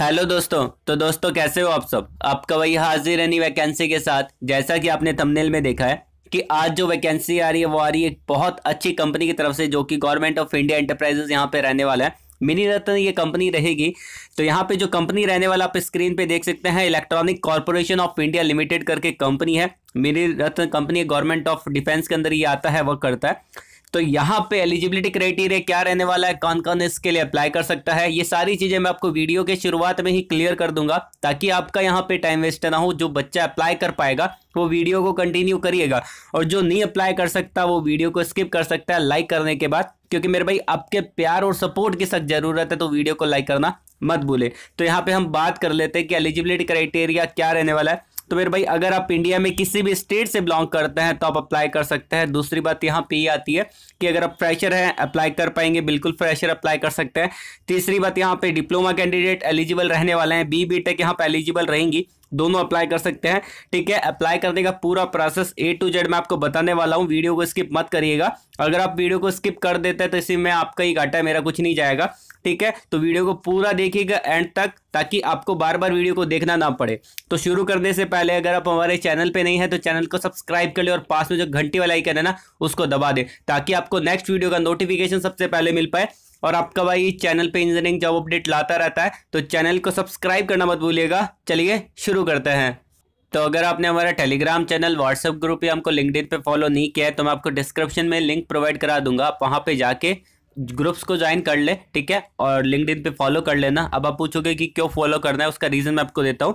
hello दोस्तों तो दोस्तों कैसे हो आप सब आपका वही हाजिर यानी वैकेंसी के साथ जैसा कि आपने थंबनेल में देखा है कि आज जो वैकेंसी आ रही है वो आ रही है बहुत अच्छी कंपनी की तरफ से जो कि गवर्नमेंट ऑफ इंडिया एंटरप्राइजेस यहाँ पे रहने वाला है मिनी रत्न ये कंपनी रहेगी तो यहाँ पे जो कंपनी रहने वाला आप स्क्रीन पे देख सकते हैं electronic corporation of India limited करके कंपनी है mini Ratna company government of defence के अंदर ये आता है वर्क करता है तो यहाँ पे एलिजिबिलिटी क्राइटेरिया क्या रहने वाला है कौन कौन इसके लिए अप्लाई कर सकता है ये सारी चीज़ें मैं आपको वीडियो के शुरुआत में ही क्लियर कर दूंगा ताकि आपका यहाँ पे टाइम वेस्ट ना हो जो बच्चा अप्लाई कर पाएगा वो वीडियो को कंटिन्यू करिएगा और जो नहीं अप्लाई कर सकता वो वीडियो को स्किप कर सकता है लाइक करने के बाद क्योंकि मेरे भाई आपके प्यार और सपोर्ट की सख्त ज़रूरत है तो वीडियो को लाइक करना मत भूले तो यहाँ पे हम बात कर लेते हैं कि एलिजिबिलिटी क्राइटेरिया क्या रहने वाला है तो फिर भाई अगर आप इंडिया में किसी भी स्टेट से बिलोंग करते हैं तो आप अप्लाई कर सकते हैं दूसरी बात यहाँ पे ये आती है कि अगर आप फ्रेशर हैं अप्लाई कर पाएंगे बिल्कुल फ्रेशर अप्लाई कर सकते हैं तीसरी बात यहाँ पे डिप्लोमा कैंडिडेट एलिजिबल रहने वाले हैं बी बी टेक यहाँ पर एलिजिबल रहेंगी दोनों अप्लाई कर सकते हैं ठीक है अप्लाई करने का पूरा प्रोसेस ए टू जेड मैं आपको बताने वाला हूँ वीडियो को स्किप मत करिएगा अगर आप वीडियो को स्किप कर देते हैं तो इसी में आपका ही घाटा है मेरा कुछ नहीं जाएगा ठीक है तो वीडियो को पूरा देखिएगा एंड तक ताकि आपको बार बार वीडियो को देखना ना पड़े तो शुरू करने से पहले अगर आप हमारे चैनल पे नहीं है तो चैनल को सब्सक्राइब कर ले और पास में जो घंटी वाला आइकन है ना उसको दबा दे ताकि आपको नेक्स्ट वीडियो का नोटिफिकेशन सबसे पहले मिल पाए और आपका भाई चैनल पे इंजीनियरिंग जॉब अपडेट लाता रहता है तो चैनल को सब्सक्राइब करना मत भूलिएगा चलिए शुरू करते हैं तो अगर आपने हमारा टेलीग्राम चैनल व्हाट्सएप ग्रुप या हमको लिंकड पे फॉलो नहीं किया है तो मैं आपको डिस्क्रिप्शन में लिंक प्रोवाइड करा दूंगा आप वहाँ पर जाके ग्रुप्स को ज्वाइन कर ले ठीक है और लिंकड पे फॉलो कर लेना अब आप पूछोगे कि क्यों फॉलो करना है उसका रीज़न मैं आपको देता हूँ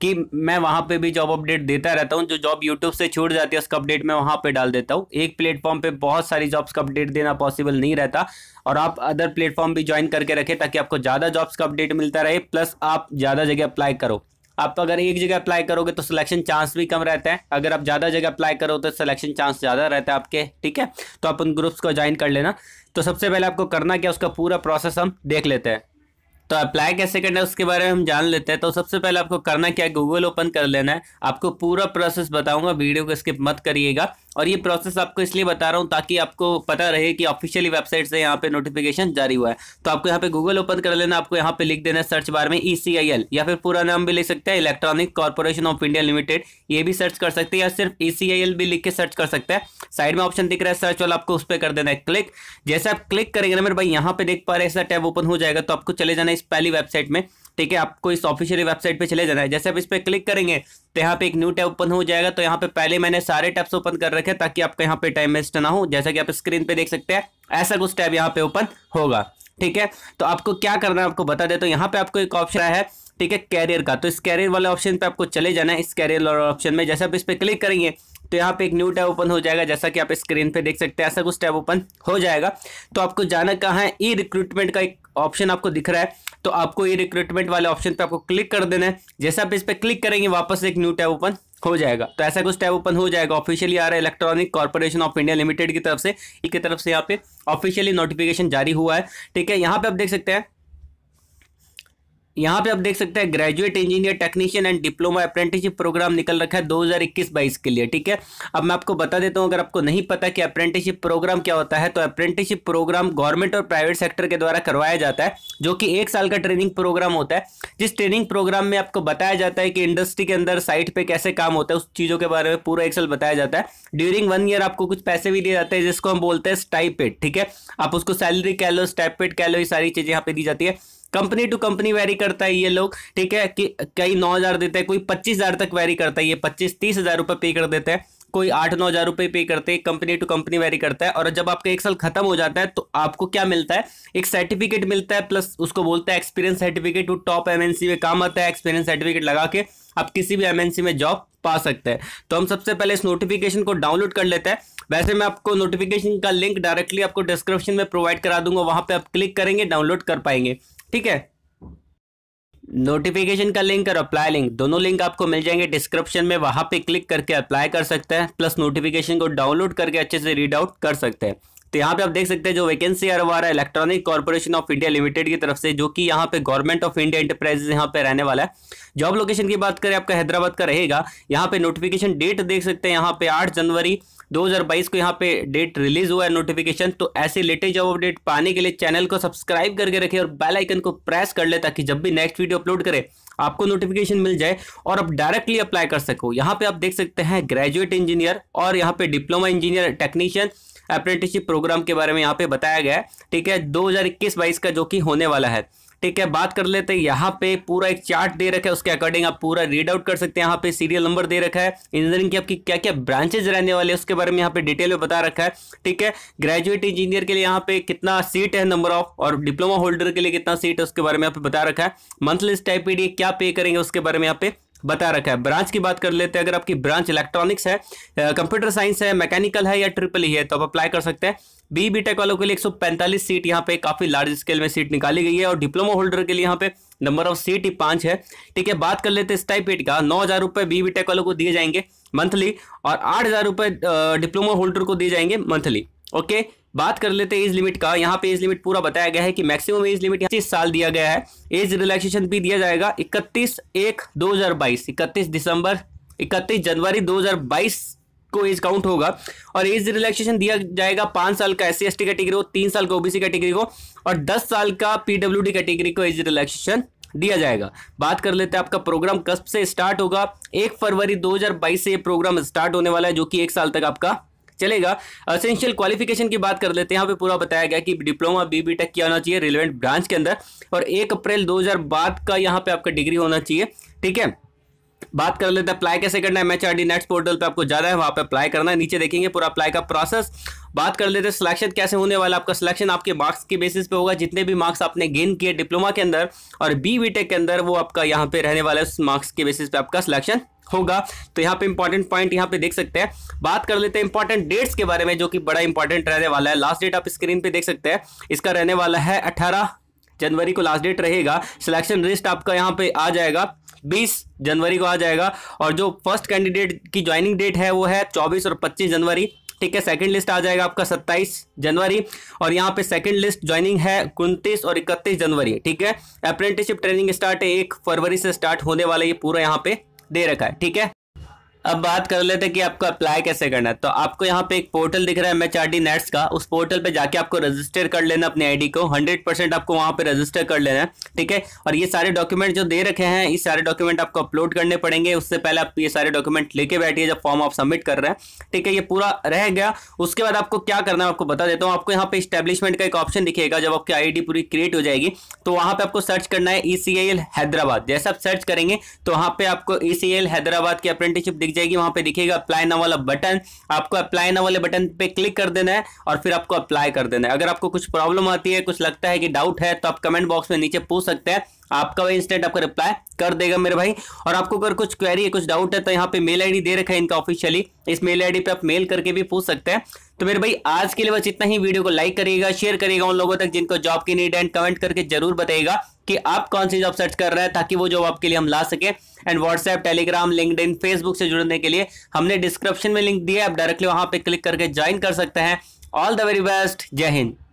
कि मैं वहाँ पे भी जॉब अपडेट देता रहता हूँ जो जॉब यूट्यूब से छूट जाती है उसका अपडेट मैं वहाँ पे डाल देता हूँ एक प्लेटफॉर्म पे बहुत सारी जॉब्स का अपडेट देना पॉसिबल नहीं रहता और आप अदर प्लेटफॉर्म भी ज्वाइन करके रखें ताकि आपको ज़्यादा जॉब्स का अपडेट मिलता रहे प्लस आप ज़्यादा जगह अप्लाई करो आप अगर एक जगह अप्लाई करोगे तो सिलेक्शन चांस भी कम रहता है अगर आप ज़्यादा जगह अप्लाई करो तो सिलेक्शन चांस ज़्यादा रहता है आपके ठीक है तो आप उन ग्रुप्स को ज्वाइन कर लेना तो सबसे पहले आपको करना क्या उसका पूरा प्रोसेस हम देख लेते हैं तो अप्लाई कैसे करना है उसके बारे में हम जान लेते हैं तो सबसे पहले आपको करना क्या है गूगल ओपन कर लेना है आपको पूरा प्रोसेस बताऊंगा वीडियो को स्किप मत करिएगा और ये प्रोसेस आपको इसलिए बता रहा हूँ ताकि आपको पता रहे कि ऑफिशियली वेबसाइट से यहाँ पे नोटिफिकेशन जारी हुआ है तो आपको यहाँ पे गूगल ओपन कर लेना आपको यहाँ पे लिख देना सर्च बार में ई e या फिर पूरा नाम भी लिख सकते हैं electronic corporation of India limited ये भी सर्च कर सकते हैं या सिर्फ ई e भी लिख के सर्च कर सकते हैं साइड में ऑप्शन दिख रहा है सर्च वाला आपको उस पर कर देना है क्लिक जैसे आप क्लिक करेंगे ना मेरे भाई यहाँ पे देख पा रहे ऐसा टैब ओपन हो जाएगा तो आपको चले जाना इस पहली वेबसाइट में ठीक है आपको इस ऑफिशियल वेबसाइट पे चले जाना है जैसे आप इस पर क्लिक करेंगे तो यहाँ पे एक न्यू टैब ओपन हो जाएगा तो यहाँ पे पहले मैंने सारे टैब्स ओपन कर रखे ताकि आपका यहाँ पे टाइम वेस्ट ना हो जैसा कि आप स्क्रीन पे देख सकते हैं ऐसा कुछ टैब यहाँ पे ओपन होगा ठीक है तो आपको क्या करना है आपको बता दे तो यहाँ पे आपको एक ऑप्शन है ठीक है कैरियर का तो इस कैरियर वाले ऑप्शन पे आपको चले जाना है इस कैरियर वाले ऑप्शन में जैसे आप इस पर क्लिक करेंगे तो यहाँ पे एक न्यू टैब ओपन हो जाएगा जैसा कि आप स्क्रीन पे देख सकते हैं ऐसा कुछ टैब ओपन हो जाएगा तो आपको जाना कहाँ है ई रिक्रूटमेंट का एक ऑप्शन आपको दिख रहा है तो आपको ये रिक्रूटमेंट वाले ऑप्शन पे आपको क्लिक कर देना है जैसे आप इस पर क्लिक करेंगे वापस एक न्यू टैब ओपन हो जाएगा तो ऐसा कुछ टैब ओपन हो जाएगा ऑफिशियली आ रहा है electronic corporation of India limited की तरफ से इसकी तरफ से यहाँ पे ऑफिशियली नोटिफिकेशन जारी हुआ है ठीक है यहाँ पे आप देख सकते हैं यहाँ पे आप देख सकते हैं graduate engineer technician and diploma apprenticeship programme निकल रखा है 2021-22 के लिए ठीक है अब मैं आपको बता देता हूँ अगर आपको नहीं पता कि अप्रेंटिसशिप प्रोग्राम क्या होता है तो अप्रेंटिसशिप प्रोग्राम गवर्नमेंट और प्राइवेट सेक्टर के द्वारा करवाया जाता है जो कि एक साल का ट्रेनिंग प्रोग्राम होता है जिस ट्रेनिंग प्रोग्राम में आपको बताया जाता है कि इंडस्ट्री के अंदर साइट पर कैसे काम होता है उस चीज़ों के बारे में पूरा एक साल बताया जाता है ड्यूरिंग वन ईयर आपको कुछ पैसे भी दिए जाते हैं जिसको हम बोलते हैं स्टाइपेड ठीक है आप उसको सैलरी कह लो स्टाइपेड कह लो ये सारी चीज़ें यहाँ पे दी जाती है कंपनी टू कंपनी वेरी करता है ये लोग ठीक है कि कई नौ हज़ार देते हैं कोई पच्चीस हज़ार तक वेरी करता है ये पच्चीस तीस हज़ार रुपये पे कर देते हैं कोई आठ नौ हज़ार रुपये पे करते हैं कंपनी टू कंपनी वेरी करता है और जब आपका एक साल खत्म हो जाता है तो आपको क्या मिलता है एक सर्टिफिकेट मिलता है प्लस उसको बोलते हैं एक्सपीरियंस सर्टिफिकेट वो टॉप एमएनसी में काम आता है एक्सपीरियंस सर्टिफिकेट लगा के आप किसी भी एमएनसी में जॉब पा सकते हैं तो हम सबसे पहले इस नोटिफिकेशन को डाउनलोड कर लेते हैं वैसे मैं आपको नोटिफिकेशन का लिंक डायरेक्टली आपको डिस्क्रिप्शन में प्रोवाइड करा दूंगा वहां पे आप क्लिक करेंगे डाउनलोड कर पाएंगे ठीक है नोटिफिकेशन का लिंक और अप्लाई लिंक दोनों लिंक आपको मिल जाएंगे डिस्क्रिप्शन में वहां पे क्लिक करके अप्लाई कर सकते हैं प्लस नोटिफिकेशन को डाउनलोड करके अच्छे से रीड आउट कर सकते हैं तो यहाँ पे आप देख सकते हैं जो वैकेंसी आ रहा है electronic corporation of India limited की तरफ से जो कि यहाँ पे गवर्नमेंट ऑफ इंडिया एंटरप्राइजेस यहाँ पे रहने वाला है जॉब लोकेशन की बात करें आपका हैदराबाद का रहेगा यहाँ पे नोटिफिकेशन डेट देख सकते हैं यहाँ पे आठ जनवरी 2022 को यहाँ पे डेट रिलीज हुआ है नोटिफिकेशन तो ऐसे लेटेस्ट जॉब अपडेट पाने के लिए चैनल को सब्सक्राइब करके रखें और बेल आइकन को प्रेस कर ले ताकि जब भी नेक्स्ट वीडियो अपलोड करें आपको नोटिफिकेशन मिल जाए और आप डायरेक्टली अप्लाई कर सको यहाँ पे आप देख सकते हैं ग्रेजुएट इंजीनियर और यहाँ पे diploma engineer technician apprenticeship programme के बारे में यहाँ पे बताया गया है ठीक है दो हजार का जो कि होने वाला है ठीक है बात कर लेते हैं यहाँ पे पूरा एक चार्ट दे रखा है उसके अकॉर्डिंग आप पूरा रीड आउट कर सकते हैं यहाँ पे सीरियल नंबर दे रखा है इंजीनियरिंग की आपकी क्या क्या ब्रांचेज रहने वाले उसके बारे में यहाँ पे डिटेल में बता रखा है ठीक है ग्रेजुएट इंजीनियर के लिए यहाँ पे कितना सीट है नंबर ऑफ और डिप्लोमा होल्डर के लिए कितना सीट है उसके बारे में यहाँ पे बता रखा है मंथली स्टाइपीडी क्या पे करेंगे उसके बारे में यहाँ पे बता रखा है ब्रांच की बात कर लेते हैं अगर आपकी ब्रांच इलेक्ट्रॉनिक्स है कंप्यूटर साइंस है मैकेनिकल है या ट्रिपल ही है तो आप अप्लाई कर सकते हैं बी बी टेक वालों के लिए 145 सीट यहाँ पे काफ़ी लार्ज स्केल में सीट निकाली गई है और डिप्लोमा होल्डर के लिए यहाँ पे नंबर ऑफ सीट ही पांच है ठीक है बात कर लेते हैं स्टाइपेट का नौ हज़ार रुपए बी बी टेक वालों को दिए जाएंगे मंथली और आठ हज़ार रुपए डिप्लोमा होल्डर को दिए जाएंगे मंथली ओके बात कर लेते हैं एज लिमिट का यहाँ पे एज लिमिट पूरा बताया गया है कि मैक्सिमम एज लिमिट तीस साल दिया गया है एज रिलैक्सेशन भी दिया जाएगा इकतीस एक दो हजार बाईस इकतीस दिसंबर इकतीस जनवरी दो हजार बाईस को एज काउंट होगा और एज रिलैक्सेशन दिया जाएगा पाँच साल का एस सी कैटेगरी को तीन साल का ओबीसी कैटेगरी को और दस साल का डी कैटेगरी को एज रिलैक्सेशन दिया जाएगा बात कर लेते हैं आपका प्रोग्राम कब से स्टार्ट होगा एक फरवरी 2022 से ये प्रोग्राम स्टार्ट होने वाला है जो कि एक साल तक आपका चलेगा असेंशियल क्वालिफिकेशन की बात कर लेते हैं यहाँ पे पूरा बताया गया कि डिप्लोमा बी टेक किया होना चाहिए रिलेवेंट ब्रांच के अंदर और एक अप्रैल दो का यहाँ पे आपका डिग्री होना चाहिए ठीक है बात कर लेते हैं अप्लाई कैसे करना है एमएचआरडी एच नेट्स पोर्टल पे आपको जाना है वहां पे अप्लाई करना है नीचे देखेंगे पूरा अप्लाई का प्रोसेस बात कर लेते हैं सिलेक्शन कैसे होने वाला आपका सिलेक्शन आपके मार्क्स के बेसिस पे होगा जितने भी मार्क्स आपने गेन किए डिप्लोमा के अंदर और बी के अंदर वो आपका यहाँ पे रहने वाला है उस मार्क्स के बेसिस पे आपका सिलेक्शन होगा तो यहाँ पे इंपॉर्टेंट पॉइंट यहाँ पे देख सकते हैं बात कर लेते हैं इंपॉर्टेंट डेट्स के बारे में जो कि बड़ा इंपॉर्टेंट रहने वाला है लास्ट डेट आप स्क्रीन पे देख सकते हैं इसका रहने वाला है अठारह जनवरी को लास्ट डेट रहेगा सिलेक्शन लिस्ट आपका यहाँ पे आ जाएगा 20 जनवरी को आ जाएगा और जो फर्स्ट कैंडिडेट की ज्वाइनिंग डेट है वो है 24 और 25 जनवरी ठीक है सेकंड लिस्ट आ जाएगा आपका 27 जनवरी और यहाँ पे सेकंड लिस्ट ज्वाइनिंग है उनतीस और इकतीस जनवरी ठीक है अप्रेंटिसशिप ट्रेनिंग स्टार्ट है एक फरवरी से स्टार्ट होने वाला ये पूरा यहाँ पे दे रखा है ठीक है अब बात कर लेते हैं कि आपको अप्लाई कैसे करना है तो आपको यहाँ पे एक पोर्टल दिख रहा है M H R D NATS का उस पोर्टल पे जाके आपको रजिस्टर कर लेना अपने आईडी को 100 परसेंट आपको वहाँ पे रजिस्टर कर लेना है ठीक है और ये सारे डॉक्यूमेंट जो दे रखे हैं ये सारे डॉक्यूमेंट आपको अपलोड करने पड़ेंगे उससे पहले आप ये सारे डॉक्यूमेंट लेके बैठिए जब फॉर्म आप सबमिट कर रहे हैं ठीक है ये पूरा रह गया उसके बाद आपको क्या करना है आपको बता देता हूँ आपको यहाँ पे स्टैब्लिशमेंट का एक ऑप्शन दिखेगा जब आपकी आई पूरी क्रिएट हो जाएगी तो वहाँ पर आपको सर्च करना है ई e हैदराबाद जैसे आप सर्च करेंगे तो वहाँ पर आपको ई e हैदराबाद की अप्रेंटिसशिप दिख जाएगी वहां पे दिखेगा अप्लाई ना वाला बटन आपको अप्लाई ना वाले बटन पे क्लिक कर देना है और फिर आपको अप्लाई कर देना है अगर आपको कुछ प्रॉब्लम आती है कुछ लगता है कि डाउट है तो आप कमेंट बॉक्स में नीचे पूछ सकते हैं आपका वही इंस्टेंट आपका रिप्लाई कर देगा मेरे भाई और आपको अगर कुछ क्वेरी है कुछ डाउट है तो यहाँ पे मेल आईडी दे रखा है इनका ऑफिशियली इस मेल आईडी पे आप मेल करके भी पूछ सकते हैं तो मेरे भाई आज के लिए बस इतना ही वीडियो को लाइक करेगा शेयर करेगा उन लोगों तक जिनको जॉब की नीड एंड कमेंट करके जरूर बताएगा कि आप कौन सी जॉब सर्च कर रहे हैं ताकि वो जॉब आपके लिए हम ला सके and WhatsApp Telegram LinkedIn Facebook से जुड़ने के लिए हमने डिस्क्रिप्शन में लिंक दिया है आप डायरेक्टली वहां पर क्लिक करके ज्वाइन कर सकते हैं ऑल द वेरी बेस्ट जय हिंद